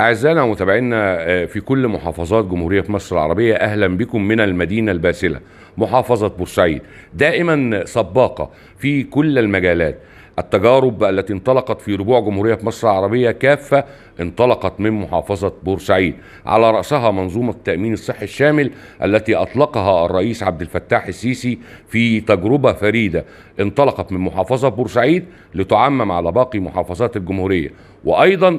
أعزائنا ومتابعينا آه، في كل محافظات جمهورية مصر العربية أهلا بكم من المدينة الباسلة محافظة بورسعيد دائما سباقة في كل المجالات التجارب التي انطلقت في ربوع جمهورية مصر العربية كافة انطلقت من محافظة بورسعيد على رأسها منظومة التأمين الصحي الشامل التي أطلقها الرئيس عبد الفتاح السيسي في تجربة فريدة انطلقت من محافظة بورسعيد لتعمم على باقي محافظات الجمهورية وأيضا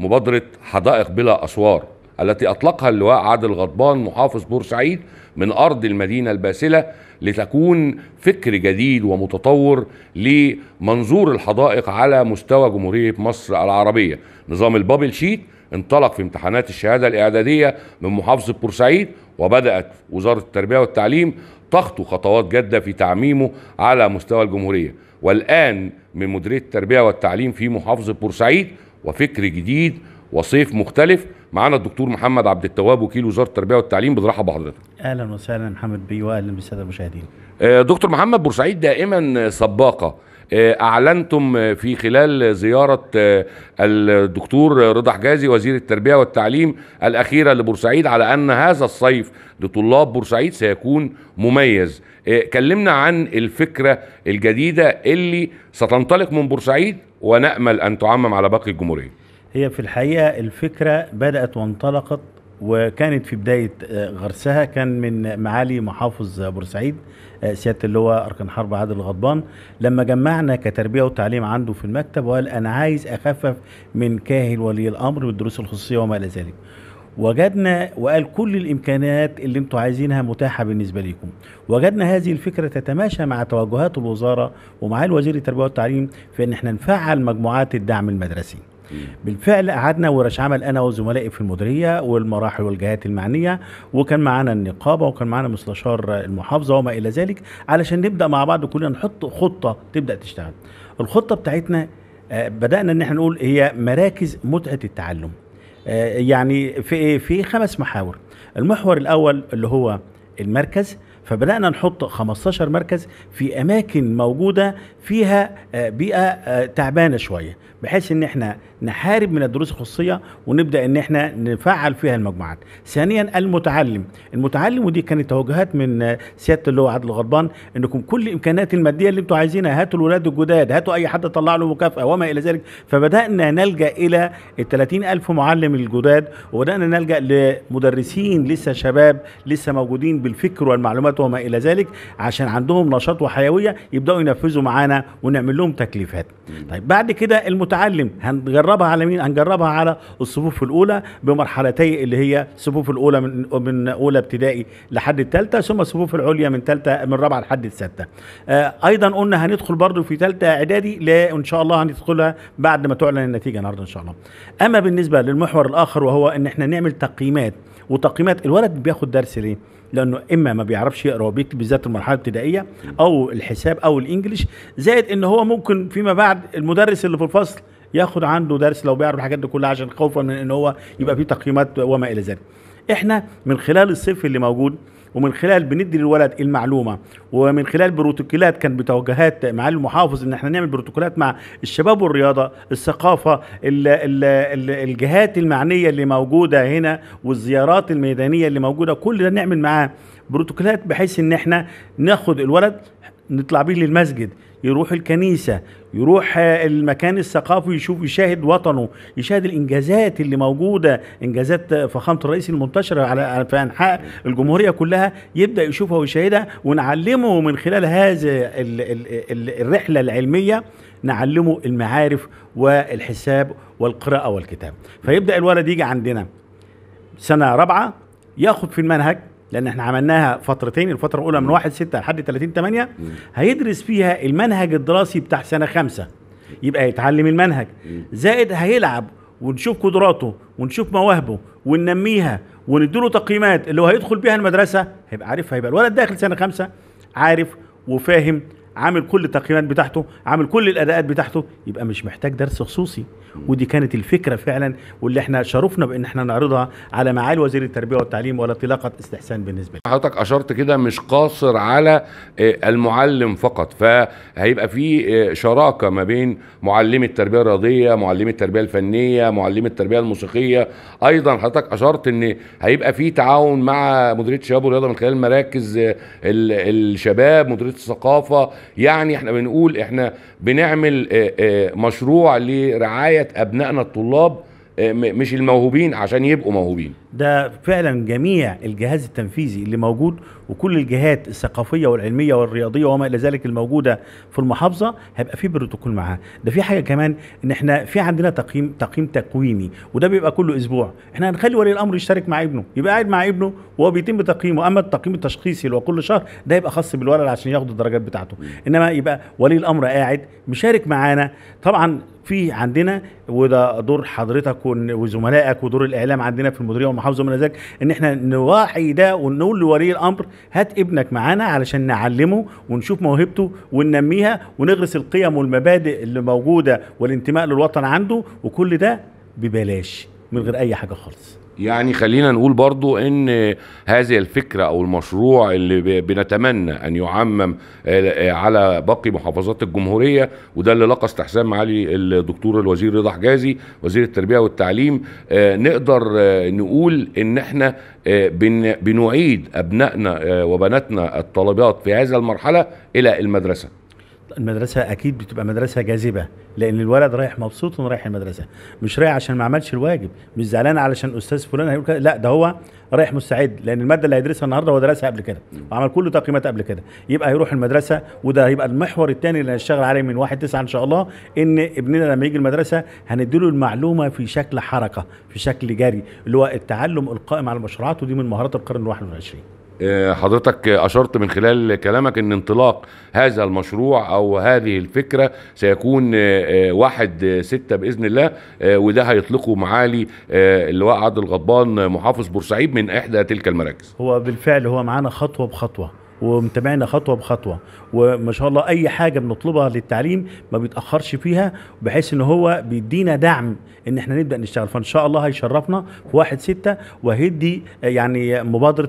مبادرة حدائق بلا أسوار التي أطلقها اللواء عادل غضبان محافظ بورسعيد من أرض المدينة الباسلة لتكون فكر جديد ومتطور لمنظور الحدائق على مستوى جمهورية مصر العربية نظام البابل شيت انطلق في امتحانات الشهادة الإعدادية من محافظة بورسعيد وبدأت وزارة التربية والتعليم تخطو خطوات جادة في تعميمه على مستوى الجمهورية والآن من مديرية التربية والتعليم في محافظة بورسعيد وفكر جديد وصيف مختلف معانا الدكتور محمد عبد التواب وكيل وزاره التربيه والتعليم بنرحب بحضرتك اهلا وسهلا محمد بيه واهلا بالساده المشاهدين آه، دكتور محمد بورسعيد دائما سباقه آه، اعلنتم في خلال زياره آه، الدكتور رضا حجازي وزير التربيه والتعليم الاخيره لبورسعيد على ان هذا الصيف لطلاب بورسعيد سيكون مميز آه، كلمنا عن الفكره الجديده اللي ستنطلق من بورسعيد ونامل ان تعمم على باقي الجمهوريه هي في الحقيقه الفكره بدات وانطلقت وكانت في بداية آه، غرسها كان من معالي محافظ بورسعيد آه، سيادة اللواء أركان حرب عادل الغضبان لما جمعنا كتربية وتعليم عنده في المكتب وقال أنا عايز أخفف من كاهل ولي الأمر بالدروس الخصوصية وما إلى ذلك وجدنا وقال كل الامكانيات اللي انتم عايزينها متاحه بالنسبه ليكم وجدنا هذه الفكره تتماشى مع توجهات الوزاره ومع الوزير التربيه والتعليم في ان احنا نفعل مجموعات الدعم المدرسي بالفعل قعدنا ورش عمل انا وزملائي في المديريه والمراحل والجهات المعنيه وكان معانا النقابه وكان معانا مستشار المحافظه وما الى ذلك علشان نبدا مع بعض كلنا نحط خطه تبدا تشتغل الخطه بتاعتنا آه، بدانا ان احنا نقول هي مراكز متعه التعلم آه، يعني في إيه؟ في خمس محاور المحور الاول اللي هو المركز فبدانا نحط 15 مركز في اماكن موجوده فيها آه، بيئه آه، تعبانه شويه بحيث ان احنا نحارب من الدروس الخصوصيه ونبدا ان احنا نفعل فيها المجموعات. ثانيا المتعلم، المتعلم ودي كانت توجهات من آه، سياده اللي هو عادل غضبان انكم كل الامكانيات الماديه اللي انتم عايزينها هاتوا الولاد الجداد، هاتوا اي حد طلع له مكافاه وما الى ذلك، فبدانا نلجا الى ال 30000 معلم الجداد وبدانا نلجا لمدرسين لسه شباب لسه موجودين بالفكر والمعلومات وما الى ذلك عشان عندهم نشاط وحيويه يبداوا ينفذوا معانا ونعمل لهم تكليفات طيب بعد كده المتعلم هنجربها على مين هنجربها على الصفوف الاولى بمرحلتي اللي هي الصفوف الاولى من من اولى ابتدائي لحد الثالثه ثم الصفوف العليا من ثالثه من رابعه لحد السادسه آه ايضا قلنا هندخل برضو في ثالثه اعدادي لا ان شاء الله هندخلها بعد ما تعلن النتيجه النهارده ان شاء الله اما بالنسبه للمحور الاخر وهو ان احنا نعمل تقييمات وتقييمات الولد بياخد درس ليه لانه اما ما بيعرفش يقرا وبيكتب بالذات المرحله الابتدائيه او الحساب او الانجليش زائد ان هو ممكن فيما بعد المدرس اللي في الفصل ياخد عنده درس لو بيعرف الحاجات دي كلها عشان خوفا من ان هو يبقى فيه تقييمات وما الى ذلك احنا من خلال الصف اللي موجود ومن خلال بندي للولد المعلومه ومن خلال بروتوكولات كان بتوجهات معالي المحافظ ان احنا نعمل بروتوكولات مع الشباب والرياضه الثقافه الـ الـ الـ الجهات المعنيه اللي موجوده هنا والزيارات الميدانيه اللي موجوده كل ده نعمل معاه بروتوكولات بحيث ان احنا ناخد الولد نطلع بيه للمسجد يروح الكنيسة يروح آه، المكان الثقافي يشوف يشاهد وطنه يشاهد الإنجازات اللي موجودة إنجازات فخامة الرئيس المنتشرة على في أنحاء الجمهورية كلها يبدأ يشوفها ويشاهدها ونعلمه من خلال هذه الرحلة العلمية نعلمه المعارف والحساب والقراءة والكتاب فيبدأ الولد يجي عندنا سنة رابعة ياخد في المنهج لان احنا عملناها فترتين الفتره الاولى من 1 6 لحد 30 8 هيدرس فيها المنهج الدراسي بتاع سنه خمسة يبقى يتعلم المنهج زائد هيلعب ونشوف قدراته ونشوف مواهبه وننميها ونديله تقييمات اللي هو هيدخل بيها المدرسه هيبقى عارفها هيبقى الولد داخل سنه خمسة عارف وفاهم عامل كل التقييمات بتاعته عامل كل الاداءات بتاعته يبقى مش محتاج درس خصوصي ودي كانت الفكره فعلا واللي احنا شرفنا بان احنا نعرضها على معالي وزير التربيه والتعليم ولا طلاقه استحسان بالنسبه لي حضرتك اشرت كده مش قاصر على آه، المعلم فقط فهيبقى في آه، شراكه ما بين معلمي التربيه الرياضيه معلمي التربيه الفنيه معلمي التربيه الموسيقيه ايضا حضرتك اشرت ان هيبقى في تعاون مع مديريه الشباب والرياضه من خلال مراكز آه، الشباب مديريه الثقافه يعني احنا بنقول احنا بنعمل آه، آه، مشروع لرعايه ابنائنا الطلاب آه، مش الموهوبين عشان يبقوا موهوبين ده فعلا جميع الجهاز التنفيذي اللي موجود وكل الجهات الثقافيه والعلميه والرياضيه وما الى ذلك الموجوده في المحافظه هيبقى في بروتوكول معاه ده في حاجه كمان ان احنا في عندنا تقييم تقييم تكويني وده بيبقى كل اسبوع احنا هنخلي ولي الامر يشترك مع ابنه يبقى قاعد مع ابنه وهو بيتم تقييمه اما التقييم التشخيصي اللي هو كل شهر ده يبقى خاص بالولد عشان ياخد الدرجات بتاعته انما يبقى ولي الامر قاعد مشارك معانا طبعا في عندنا وده دور حضرتك وزملائك ودور الاعلام عندنا في المديريه المحافظه من ذلك ان احنا نوعي ده ونقول لولي الامر هات ابنك معانا علشان نعلمه ونشوف موهبته وننميها ونغرس القيم والمبادئ اللي موجوده والانتماء للوطن عنده وكل ده ببلاش من غير اي حاجه خالص يعني خلينا نقول برضو ان هذه الفكرة او المشروع اللي بنتمنى ان يعمم آه، على باقي محافظات الجمهورية وده اللي لقى استحسان معالي الدكتور الوزير رضا حجازي وزير التربية والتعليم آه، نقدر آه، نقول ان احنا بنعيد ابنائنا وبناتنا الطالبات في هذه المرحلة الى المدرسة المدرسه اكيد بتبقى مدرسه جاذبه لان الولد رايح مبسوط رايح المدرسه مش رايح عشان ما عملش الواجب مش زعلان علشان استاذ فلان هيقول كده لا ده هو رايح مستعد لان الماده اللي هيدرسها النهارده هو درسها قبل كده وعمل كل تقييمات قبل كده يبقى هيروح المدرسه وده هيبقى المحور الثاني اللي هنشتغل عليه من 1 9 ان شاء الله ان ابننا لما يجي المدرسه هنديله المعلومه في شكل حركه في شكل جري اللي هو التعلم القائم على المشروعات ودي من مهارات القرن ال 21 آه، حضرتك اشرت من خلال كلامك ان انطلاق هذا المشروع او هذه الفكره سيكون آه، آه، واحد ستة باذن الله وده هيطلقه معالي اللواء عادل الغضبان محافظ بورسعيد من احدى تلك المراكز هو بالفعل هو معانا خطوه بخطوه ومتابعنا خطوه بخطوه وما شاء الله اي حاجه بنطلبها للتعليم ما بيتاخرش فيها بحيث ان هو بيدينا دعم ان احنا نبدا نشتغل فان شاء الله هيشرفنا في 1 6 وهدي يعني مبادره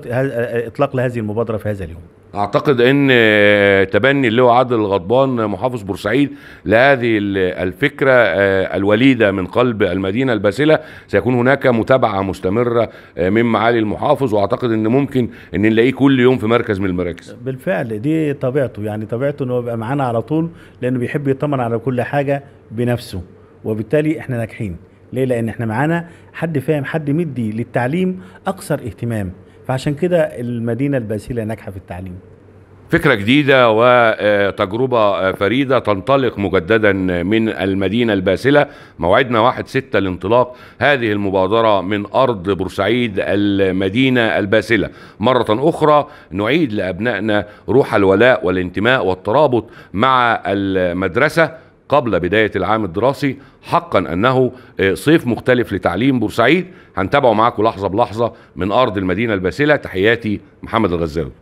اطلاق لهذه المبادره في هذا اليوم اعتقد ان آه، تبني اللواء عادل الغضبان محافظ بورسعيد لهذه الفكره آه، الوليده من قلب المدينه الباسله سيكون هناك متابعه مستمره آه، من معالي المحافظ واعتقد ان ممكن ان نلاقيه كل يوم في مركز من المراكز بالفعل دي طبيعته يعني طبيعته انه يبقى معانا على طول لانه بيحب يطمن على كل حاجه بنفسه وبالتالي احنا ناجحين ليه لان احنا معانا حد فاهم حد مدي للتعليم اكثر اهتمام فعشان كده المدينه الباسله ناجحه في التعليم فكرة جديدة وتجربة فريدة تنطلق مجددا من المدينة الباسلة موعدنا واحد ستة لانطلاق هذه المبادرة من أرض بورسعيد المدينة الباسلة مرة أخرى نعيد لأبنائنا روح الولاء والانتماء والترابط مع المدرسة قبل بداية العام الدراسي حقا أنه آه، صيف مختلف لتعليم بورسعيد هنتابعه معاكم لحظة بلحظة من أرض المدينة الباسلة تحياتي محمد الغزالي